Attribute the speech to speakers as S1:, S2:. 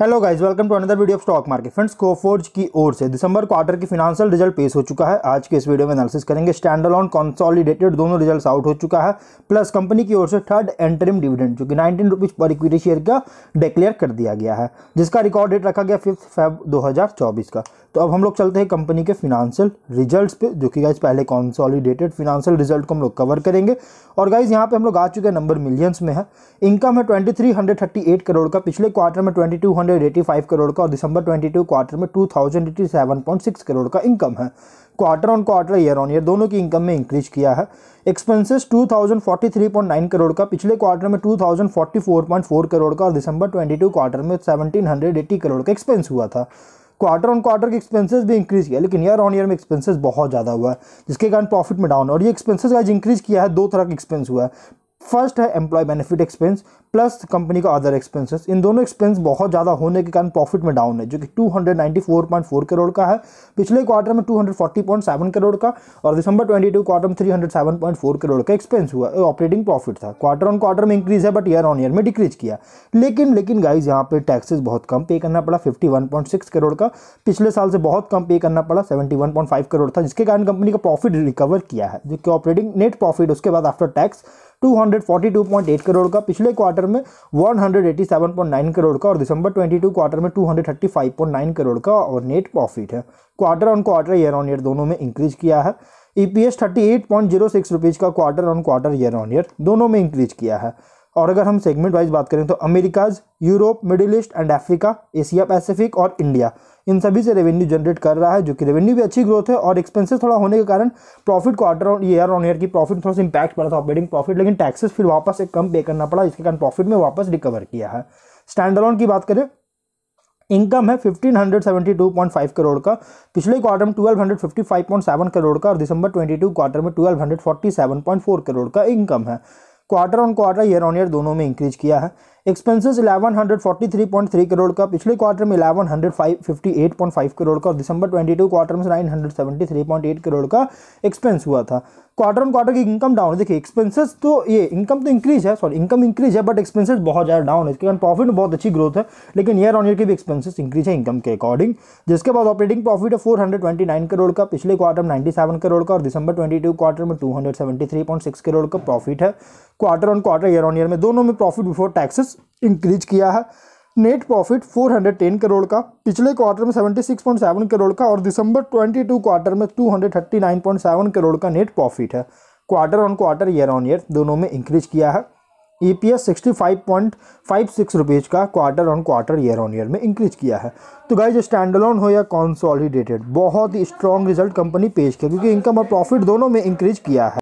S1: hello guys welcome to another video of stock market friends Coforge की ओर से दिसंबर क्वार्टर की फिनांशियल रिजल्ट पेश हो चुका है आज के इस वीडियो में एनालिसिस करेंगे स्टैंडल ऑन कॉन्सॉलिडेटेड दोनों रिजल्ट आउट हो चुका है प्लस कंपनी की ओर से थर्ड एंटरिम डिविडेंड जो कि nineteen rupees per equity share का डिक्लेयर कर दिया गया है जिसका रिकॉर्ड डेट रखा गया फिफ्थ फेब दो का तो अब हम लोग चलते हैं कंपनी के फिनेंशियल रिजल्ट पे जो कि गाइज पहले कॉन्सॉलिडेटेड फिनांशियल रिजल्ट को हम लोग कवर करेंगे और गाइज यहाँ पे हम लोग आ चुके हैं नंबर मिलियंस में है इनकम है ट्वेंटी करोड़ का पिछले क्वार्टर में ट्वेंटी 685 करोड़ का और दिसंबर 22 क्वार्टर में 2087.6 करोड़ का इनकम है quarter on quarter year on year दोनों की इनकम में इंक्रीज किया है एक्सपेंसेस 2043.9 करोड़ का पिछले क्वार्टर में 2044.4 करोड़ का और दिसंबर 22 क्वार्टर में 1780 करोड़ का एक्सपेंस हुआ था क्वार्टर ऑन क्वार्टर के एक्सपेंसेस भी इंक्रीज किया लेकिन ईयर ऑन ईयर में एक्सपेंसेस बहुत ज़्यादा हुआ है जिसके कारण प्रॉफिट में डाउन और ये एक्सपेंसेस आज इंक्रीज किया है दो तरह का एक्सपेंस हुआ है फर्स्ट है employee benefit expense plus company का अदर एक्सपेंसेस इन दोनों एक्सपेंस बहुत ज़्यादा होने के कारण प्रॉफिट में डाउन है जो कि 294.4 करोड़ का है पिछले क्वार्टर में 240.7 करोड़ का और दिसंबर 22 क्वार्टर में 307.4 करोड़ का एक्सपेंस हुआ ऑपरेटिंग प्रॉफिट था क्वार्टर ऑन क्वार्टर में इंक्रीज है बट ईयर ऑन ईयर में डिक्रीज किया लेकिन लेकिन गाइज यहाँ पे टैक्सेस बहुत कम पे करना पड़ा फिफ्टी करोड़ का पिछले साल से बहुत कम पे करना पड़ा सेवेंटी करोड़ था जिसके कारण कंपनी का प्रॉफिट रिकवर किया है जो कि ऑपरेटिंग नेट प्रॉफिट उसके बाद आफ्टर टैक्स 242.8 करोड़ का पिछले क्वार्टर में 187.9 करोड़ का और दिसंबर 22 क्वार्टर में 235.9 करोड़ का और नेट प्रॉफिट है quarter on quarter year on year दोनों में इंक्रीज किया है E P S thirty eight point zero six rupees का quarter on quarter year on year दोनों में इंक्रीज किया है और अगर हम सेगमेंट वाइज बात करें तो Americas Europe Middle East and Africa Asia Pacific और इंडिया इन सभी से रेवेन्यू जनरेट कर रहा है जो कि रेवेन्यू भी अच्छी ग्रोथ है और एक्सपेंसेस थोड़ा होने के कारण profit quarter on year on year की प्रॉफिट थोड़ा सा इंपैक्ट पड़ा था ऑपरेटिंग प्रॉफिट लेकिन टैक्सेस फिर वापस एक कम पे करना पड़ा इसके कारण प्रॉफिट में वापस रिकवर किया है स्टैंडर्लॉन की बात करें इनकम है 1572.5 करोड़ का पिछले क्वार्टर में 1255.7 करोड़ का और दिसंबर 22 क्वार्टर में 1247.4 करोड़ का इनकम है quarter on quarter year on year दोनों में इंक्रीज किया है एक्सपेंसेस 1143.3 करोड़ का पिछले क्वार्टर में इलेवन करोड़ का और दिसंबर 22 क्वार्टर में 973.8 करोड़ का एक्सपेंस हुआ था क्वार्टर ऑन क्वार्टर की इनकम डाउन है देखिए एक्सपेंसेस तो ये इनकम तो इंक्रीज है सॉरी इनकम इंक्रीज है बट एक्सपेंसेस बहुत ज़्यादा डाउन है इसके कारण प्रॉफिट में बहुत अच्छी ग्रोथ है लेकिन ईयर ऑन ईयर के भी एक्सपेंसेस इंक्रीज है इनकम के अकॉर्डिंग जिसके बाद ऑपरेटिंग प्रॉफिट है फोर करोड़ का पिछले क्वार्टर में नाइन्टी करोड़ का और दिसंबर ट्वेंटी क्वार्टर में टू करोड़ का प्रॉफिट है quarter on quarter year on year में दोनों में प्रॉफिट बिफोर टैक्सेस इंक्रीज किया है नेट प्रॉफिट 410 करोड़ का पिछले क्वार्टर में 76.7 करोड़ का और दिसंबर 22 क्वार्टर में 239.7 करोड़ का नेट प्रॉफिट है quarter on quarter year on year दोनों में इंक्रीज किया है E P S sixty five point five six rupees का quarter on quarter year on year में इंक्रीज किया है तो गाइज स्टैंडलॉन हो या कॉन्सॉलिडेटेड बहुत ही स्ट्रॉन्ग रिजल्ट कंपनी पेश किया क्योंकि इनकम और प्रॉफिट दोनों में इंक्रीज किया है